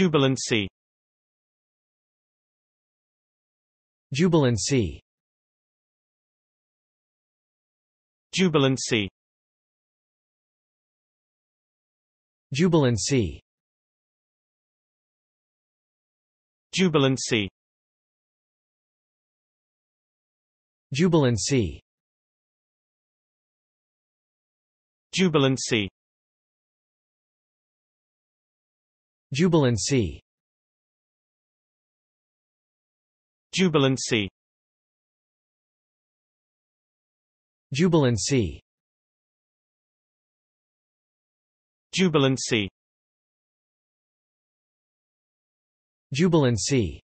Jubilancy Jubilancy Jubilancy Jubilancy Jubilancy Jubilancy Jubilancy Jubilancy Jubilancy Jubilancy Jubilancy Jubilancy